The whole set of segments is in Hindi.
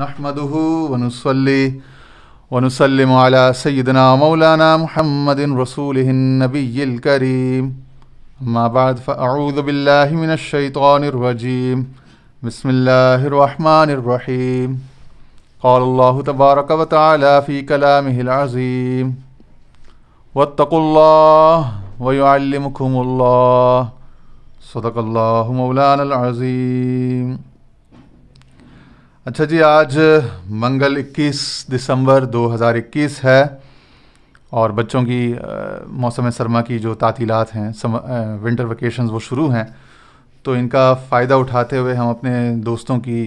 نحمده ونصلي ونسلم على سيدنا مولانا محمد رسوله النبي الكريم أما بعد فأعوذ بالله من الشيطان الرجيم بسم الله الرحمن الرحيم قال الله تبارك وتعالى في كلامه العظيم واتقوا الله ويعلمكم الله صدق الله مولانا العظيم अच्छा जी आज मंगल 21 दिसंबर 2021 है और बच्चों की मौसम सरमा की जो तातीलात हैं सम, विंटर वेकेशन वो शुरू हैं तो इनका फ़ायदा उठाते हुए हम अपने दोस्तों की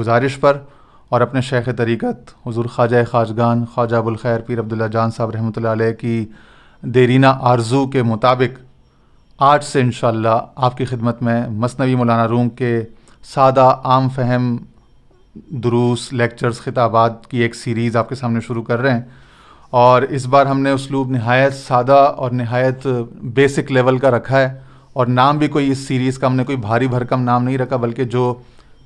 गुजारिश पर और अपने शेख तरीक़त हजूर ख्वाजा ख्वाजगान ख्वाजा खैर पीर अब्दुल्ला जान साहब रहमत की देरीना आरजू के मुताबिक आज से इन आपकी खिदमत में मसनवी मौलाना रूम के सादा आम फहम दुरुस लेक्चर्स खिताबात की एक सीरीज़ आपके सामने शुरू कर रहे हैं और इस बार हमने उसलूब नहायत सादा और नहायत बेसिक लेवल का रखा है और नाम भी कोई इस सीरीज़ का हमने कोई भारी भरकम नाम नहीं रखा बल्कि जो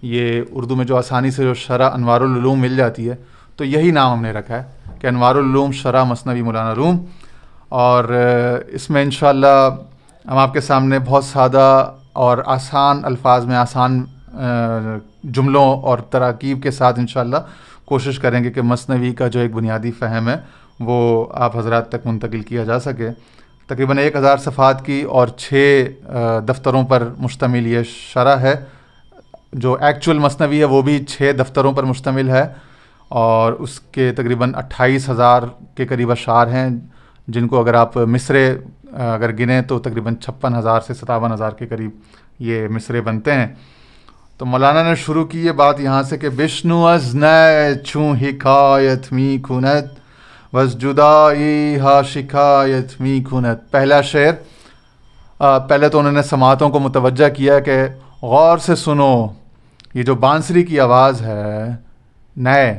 ये उर्दू में जो आसानी से जो शरा अनवारूम मिल जाती है तो यही नाम हमने रखा है कि अनवारूम शरा मसनवी मौलाना रूम और इसमें इन हम आपके सामने बहुत सादा और आसान अल्फाज में आसान जुमलों और तरकीब के साथ इन कोशिश करेंगे कि मसनवी का जो एक बुनियादी फ़हम है वो आप हजरात तक मुंतकिल किया जा सके तकरीबन एक हज़ार सफ़ात की और छः दफ्तरों पर मुश्तमिल ये शरह़ है जो एक्चुअल मसनवी है वो भी छः दफ्तरों पर मुश्तमिल है और उसके तकरीबन अट्ठाईस हज़ार के करीब अशार हैं जिनको अगर आप मिसरे अगर गिनें तो तकरीबन छप्पन हज़ार से सतावन हज़ार के करीब ये मिसरे बनते हैं तो मौलाना ने शुरू की ये बात यहाँ से कि विष्णु अज न छू हिकायत मी खुनत वस जुदाई हा शिकायत मी खुनत पहला शेर आ, पहले तो उन्होंने समातों को मुतवजह किया कि गौर से सुनो ये जो बांसुरी की आवाज़ है नए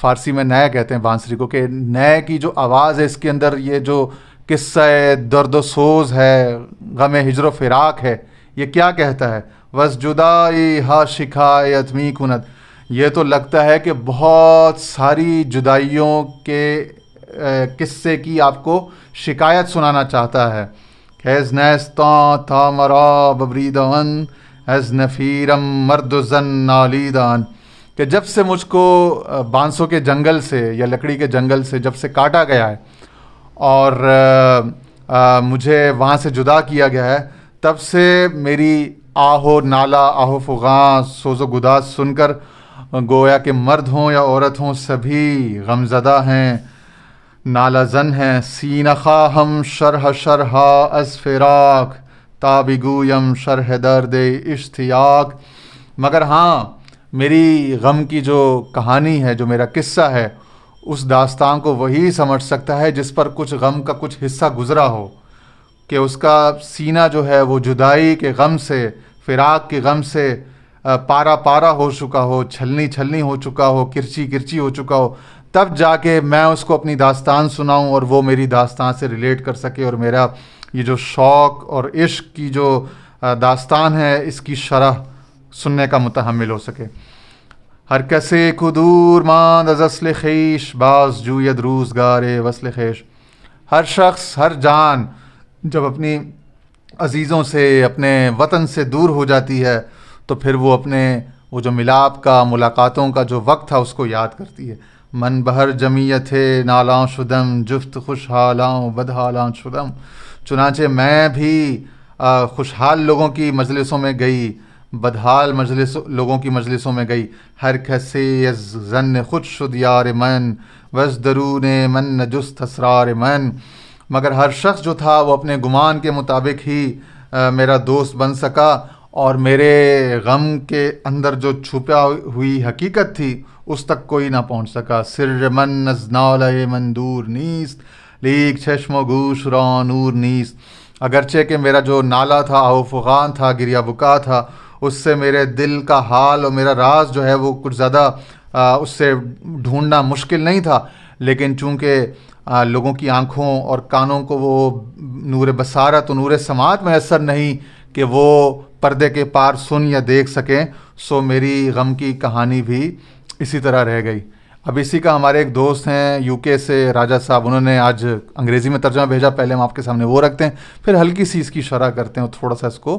फारसी में नए कहते हैं बांसुरी को कि नए की जो आवाज़ है इसके अंदर ये जो किस्सा दर्द सोज है गम हिजर फिराक है ये क्या कहता है वस जुदाई हा शिकायत मी कुनत ये तो लगता है कि बहुत सारी जुदाइयों के किस्से की आपको शिकायत सुनाना चाहता है खैज नैस्ता था मरा बबरीदन एज नफ़ीरम जन नालीदान कि जब से मुझको बांसों के जंगल से या लकड़ी के जंगल से जब से काटा गया है और आ, आ, मुझे वहाँ से जुदा किया गया है तब से मेरी आहो नाला आहो फुगा सोज़ो गुदास सुनकर गोया के मर्द हों या औरत हों सभी गमजदा हैं नाला जन हैं सीन खा हम शरह शरहा अस फिराक ताबिगू यम शरह दर्द इश्तियाक मगर हाँ मेरी गम की जो कहानी है जो मेरा किस्सा है उस दास्तान को वही समझ सकता है जिस पर कुछ गम का कुछ हिस्सा गुज़रा हो कि उसका सीना जो है वो जुदाई के गम से फिराक के गम से पारा पारा हो चुका हो छलनी छलनी हो चुका हो किरची किरची हो चुका हो तब जाके मैं उसको अपनी दास्तान सुनाऊं और वो मेरी दास्तान से रिलेट कर सके और मेरा ये जो शौक़ और इश्क की जो दास्तान है इसकी शरह सुनने का मुतहमल हो सके हर कैसे खुदूर मांद असल खीश बास जूयद रूजगार वसल खेश हर शख्स हर जान जब अपनी अजीज़ों से अपने वतन से दूर हो जाती है तो फिर वो अपने वो जो मिलाप का मुलाकातों का जो वक्त था उसको याद करती है मन बहर जमीयत नालाओं शुदम जुफ्त खुशहालां बदहालां शुदम चुनाचे मैं भी खुशहाल लोगों की मजलिसों में गई बदहाल मजलिस लोगों की मजलिसों में गई हर खसे जन खुद शुद यार मन वस दरून मन जुस्त असरार मन मगर हर शख्स जो था वो अपने गुमान के मुताबिक ही आ, मेरा दोस्त बन सका और मेरे गम के अंदर जो छुपा हुई हकीकत थी उस तक कोई ना पहुंच सका सिर मन नजनाल मंदूर नीस्त लीक चश्म गूश नूर नीस्त अगरचे के मेरा जो नाला था आउफान था गिरिया बुका था उससे मेरे दिल का हाल और मेरा राज जो है वो कुछ ज़्यादा उससे ढूंढना मुश्किल नहीं था लेकिन चूँकि लोगों की आँखों और कानों को वो नूर बसारत और नूर समात मैसर नहीं कि वो पर्दे के पार सुन या देख सकें सो मेरी गम की कहानी भी इसी तरह रह गई अब इसी का हमारे एक दोस्त हैं यूके से राजा साहब उन्होंने आज अंग्रेज़ी में तर्जमा भेजा पहले हम आपके सामने वो रखते हैं फिर हल्की सी इसकी शरह करते हैं और थोड़ा सा इसको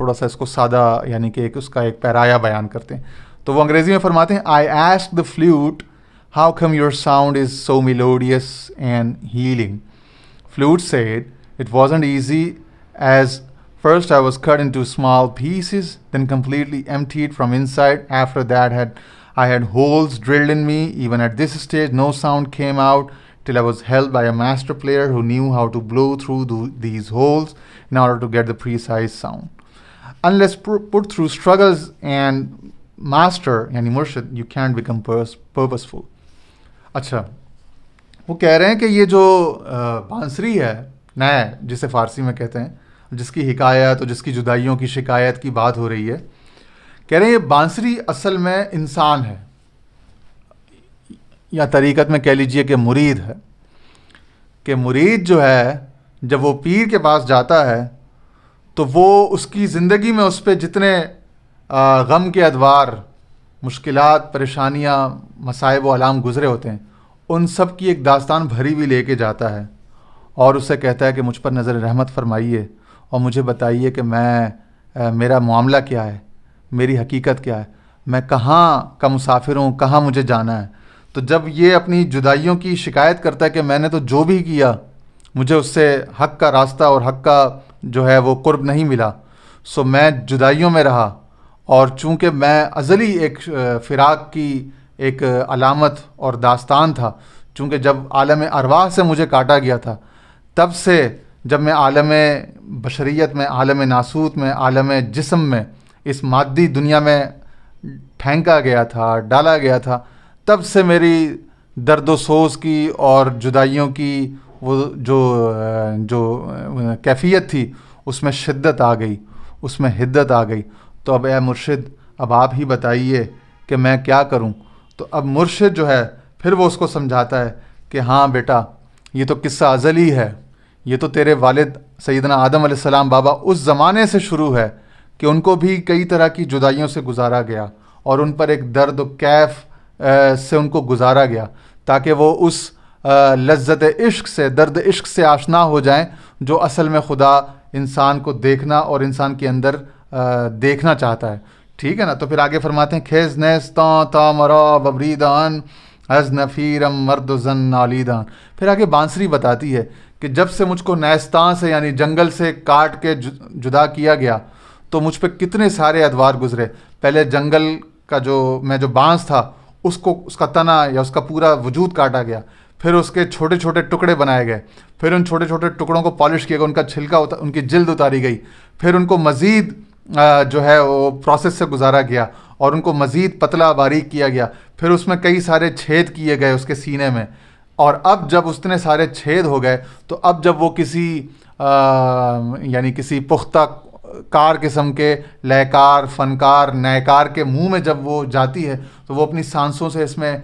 थोड़ा सा इसको सादा यानी कि एक उसका एक पैराया बयान करते हैं तो वो अंग्रेज़ी में फरमाते हैं I ask the flute How come your sound is so melodious and healing? Flute said, It wasn't easy as first I was cut into small pieces, then completely emptied from inside. After that had I had holes drilled in me. Even at this stage, no sound came out till I was held by a master player who knew how to blow through th these holes in order to get the precise sound. Unless put through struggles and master and immersion, you can't become purposeful. अच्छा वो कह रहे हैं कि ये जो बांसुरी है नए जिसे फ़ारसी में कहते हैं जिसकी हिकायत और जिसकी जुदाइयों की शिकायत की बात हो रही है कह रहे हैं ये बांसुरी असल में इंसान है या तरीक़त में कह लीजिए कि मुरीद है कि मुरीद जो है जब वो पीर के पास जाता है तो वो उसकी ज़िंदगी में उस पर जितने गम के अदवार मुश्किल परेशानियाँ मसाइब वाम गुज़रे होते हैं उन सब की एक दास्तान भरी भी लेके जाता है और उससे कहता है कि मुझ पर नज़र रहमत फरमाइए और मुझे बताइए कि मैं ए, मेरा मामला क्या है मेरी हकीकत क्या है मैं कहाँ का मुसाफिर हूँ कहाँ मुझे जाना है तो जब ये अपनी जुदाइयों की शिकायत करता है कि मैंने तो जो भी किया मुझे उससे हक का रास्ता और हक का जो है वो कुर्ब नहीं मिला सो मैं जुदाइयों में रहा और चूंकि मैं अज़ली एक फ़िराक की एक अलामत और दास्तान था चूँकि जब आलम अरवाह से मुझे काटा गया था तब से जब मैं आलम बशरीत में आलम नासूत में आलम जिसम में इस मादी दुनिया में ठेंका गया था डाला गया था तब से मेरी दर्द सोज की और जुदाइयों की वो जो जो कैफियत थी उसमें शिद्दत आ गई उसमें हिद्दत आ गई तो अब ए मुर्शिद अब आप ही बताइए कि मैं क्या करूं तो अब मुर्शिद जो है फिर वो उसको समझाता है कि हाँ बेटा ये तो किस्सा अजली है ये तो तेरे वालिद सैदना आदम सलाम बाबा उस ज़माने से शुरू है कि उनको भी कई तरह की जुदाइयों से गुजारा गया और उन पर एक दर्द कैफ से उनको गुजारा गया ताकि वो उस लज्जत इश्क से दर्द इश्क से आशना हो जाएं जो असल में खुदा इंसान को देखना और इंसान के अंदर देखना चाहता है ठीक है ना तो फिर आगे फरमाते हैं खेज नेस तो तमरा बबरीदान हज नफ़ीरम मर्दन नालीदान फिर आगे बांसरी बताती है कि जब से मुझको नैस्तान से यानी जंगल से काट के जुदा किया गया तो मुझ पर कितने सारे अदवार गुजरे पहले जंगल का जो मैं जो बांस था उसको उसका तना या उसका पूरा वजूद काटा गया फिर उसके छोटे छोटे टुकड़े बनाए गए फिर उन छोटे छोटे टुकड़ों को पॉलिश किया गया उनका छिलका उता, उनकी जिल्द उतारी गई फिर उनको मज़ीद जो है वो प्रोसेस से गुजारा गया और उनको मज़ीद पतला बारीक किया गया फिर उसमें कई सारे छेद किए गए उसके सीने में और अब जब उसने सारे छेद हो गए तो अब जब वो किसी यानी किसी पुख्ता कार किस्म के लयकार फनकार नयकार के मुंह में जब वो जाती है तो वो अपनी सांसों से इसमें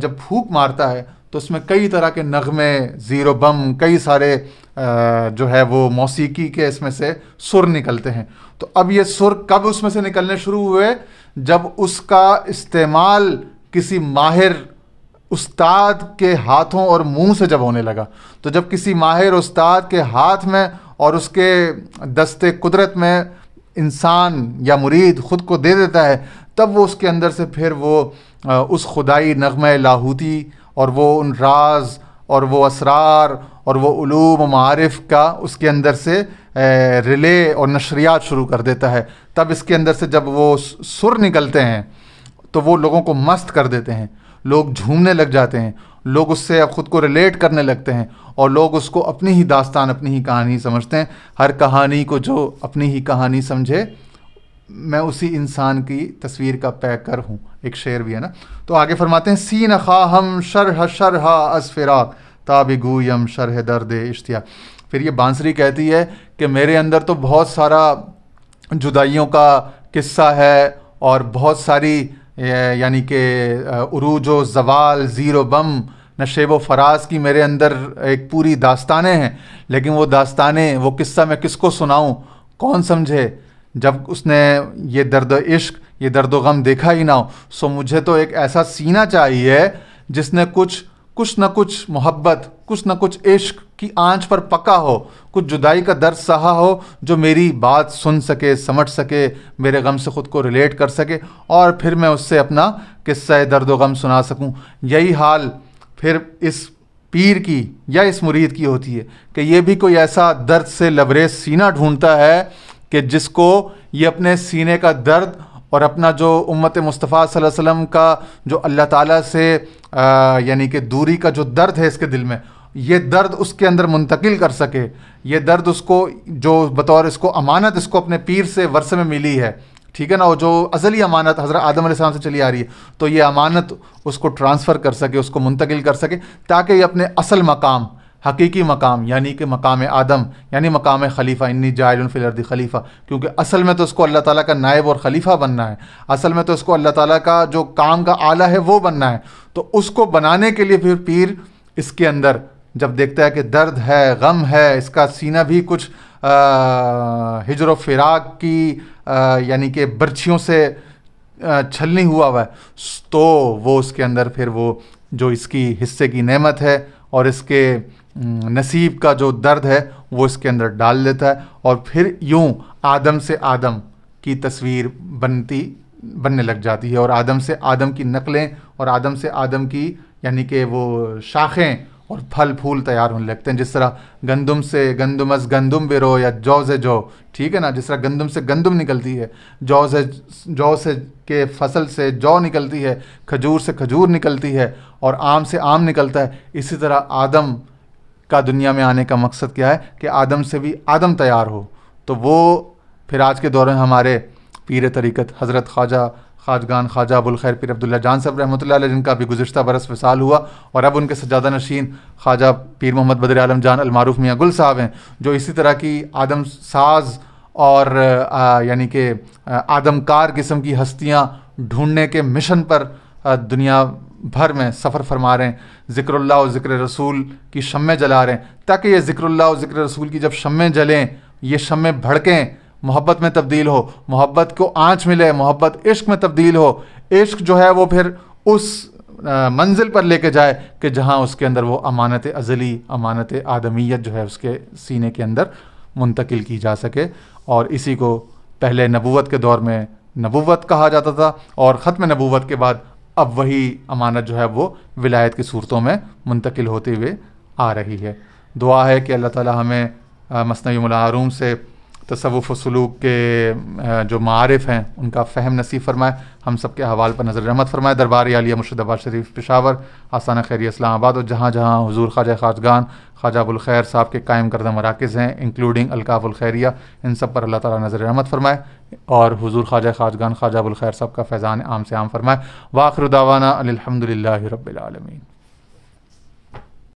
जब फूक मारता है तो उसमें कई तरह के नगमे ज़ीरो बम कई सारे जो है वो मौसीकी के इसमें से सुर निकलते हैं तो अब ये सुर कब उसमें से निकलने शुरू हुए जब उसका इस्तेमाल किसी माहिर उस्ताद के हाथों और मुंह से जब होने लगा तो जब किसी माहिर उस्ताद के हाथ में और उसके दस्ते कुदरत में इंसान या मुरीद ख़ुद को दे देता है तब वो उसके अंदर से फिर वो उस खुदाई नगम लाहूती और वो उन राज और वो असरार और वो ूम मारफ़ का उसके अंदर से रिले और नशरियात शुरू कर देता है तब इसके अंदर से जब वो सुर निकलते हैं तो वो लोगों को मस्त कर देते हैं लोग झूमने लग जाते हैं लोग उससे अब ख़ुद को रिलेट करने लगते हैं और लोग उसको अपनी ही दास्तान अपनी ही कहानी समझते हैं हर कहानी को जो अपनी ही कहानी समझे मैं उसी इंसान की तस्वीर का पैकर हूँ एक शेर भी है ना तो आगे फरमाते हैं सीन खा हम शर हा अज फ़िराक ताबिगू यम है दर्द इश्तिया फिर ये बांसुरी कहती है कि मेरे अंदर तो बहुत सारा जुदाइयों का किस्सा है और बहुत सारी यानी कि उरूज व जवाल ज़ीरो बम नशेब व फराज की मेरे अंदर एक पूरी दास्तानें हैं लेकिन वो दास्तानें वो किस्सा मैं किसको सुनाऊं कौन समझे जब उसने ये दर्द इश्क ये दर्द गम देखा ही ना हो सो मुझे तो एक ऐसा सीना चाहिए जिसने कुछ कुछ ना कुछ मोहब्बत कुछ ना कुछ इश्क की आंच पर पका हो कुछ जुदाई का दर्द सहा हो जो मेरी बात सुन सके समझ सके मेरे गम से ख़ुद को रिलेट कर सके और फिर मैं उससे अपना किस्सा दर्द व गम सुना सकूं यही हाल फिर इस पीर की या इस मुरीद की होती है कि ये भी कोई ऐसा दर्द से लबरेज सीना ढूंढता है कि जिसको ये अपने सीने का दर्द और अपना जो उम्मत मुस्तफ़ा वसम का जो अल्लाह ताला से यानी कि दूरी का जो दर्द है इसके दिल में ये दर्द उसके अंदर मुंतकिल कर सके ये दर्द उसको जो बतौर इसको अमानत इसको अपने पीर से वर्ष में मिली है ठीक है ना वो जो अजली अमानत हज़रत आदम से चली आ रही है तो ये अमानत उसको ट्रांसफ़र कर सके उसको मुंतकिल कर सके ताकि ये अपने असल मकाम हकीकी मकाम यानी कि मकाम आदम यानी मकाम खलीफ़ा इन्नी जायलफ़िलर्दी खलीफ़ा क्योंकि असल में तो उसको अल्लाह ताला का नायब और खलीफ़ा बनना है असल में तो उसको अल्लाह ताला का जो काम का आला है वो बनना है तो उसको बनाने के लिए फिर पीर इसके अंदर जब देखता है कि दर्द है गम है इसका सीना भी कुछ हिजर फिराक की यानी कि बर्छियों से छलनी हुआ हुआ है तो वो उसके अंदर फिर वो जो इसकी हिस्से की नेमत है और इसके नसीब का जो दर्द है वो इसके अंदर डाल देता है और फिर यूँ आदम से आदम की तस्वीर बनती बनने लग जाती है और आदम से आदम की नकलें और आदम से आदम की यानी कि वो शाखें और फल फूल तैयार होने लगते हैं जिस तरह गंदम से गंदम गंदुम रो या जौ से जौ ठीक है ना जिस तरह गंदम से गंदम निकलती है जौ से जौ से के फसल से जौ निकलती है खजूर से खजूर निकलती है और आम से आम निकलता है इसी तरह आदम का दुनिया में आने का मकसद क्या है कि आदम से भी आदम तैयार हो तो वो फिर आज के दौर में हमारे पीर तरीक़त हज़रत ख्वाजा खाजगान ख्वाजा खैर पीर अब्दुल्ला जान साहब रहमत जिनका भी गुजशत बरस विसाल हुआ और अब उनके सजादा नशीन ख्वाजा पीर मोहम्मद बदर आलम जान अलमारूफ मियाँ गुल साहब हैं जो इसी तरह की आदम साज और यानी कि आदमकार किस्म की हस्तियाँ ढूंढने के मिशन पर दुनिया भर में सफ़र फरमा रहे हैं ज़िक्रल्ला और ज़िक्र रसूल की शमें जला रहे हैं ताकि ये ज़िक्रल्ला और ज़िक्र रसूल की जब शमें जलें ये शमें भड़कें मोहब्बत में तब्दील हो मोहब्बत को आँच मिले मोहब्बत इश्क में तब्दील हो इश्क जो है वो फिर उस मंजिल पर लेके जाए कि जहाँ उसके अंदर वो अमानत अजली अमानत आदमियत जो है उसके सीने के अंदर मुंतकिल की जा सके और इसी को पहले नबूत के दौर में नबूत कहा जाता था और ख़त्म नबूत के बाद अब वही अमानत जो है वो विलायत की सूरतों में मुंतकिल होते हुए आ रही है दुआ है कि अल्लाह ताला हमें मसनवी मलाहरूम से तसवुफ़ सलूक के जो मारफ हैं उनका फ़हम नसीब फरमाए हम सब के हवाल पर नज़र रहमत फरमाए दरबार आलिया मुर्शदाबाद शरीफ पेशावर आसान खैरी इस्लामाबाद और जहाँ जहाँ हजूर ख्वाजा खाजगान ख्वाजा खैर साहब के कायम करदा मराकज़ हैं इंक्लूडिंग अलकाफ़ुलखैरिया इन सब पर अल्लाह ताला नज़र रहमत फरमाए और हजूर ख्वाजा खाजगान ख्वाजा खैर साहब का फैज़ान आम से आम फरमाए वाखरुदावाना अलहमदिल्ला रबालमीन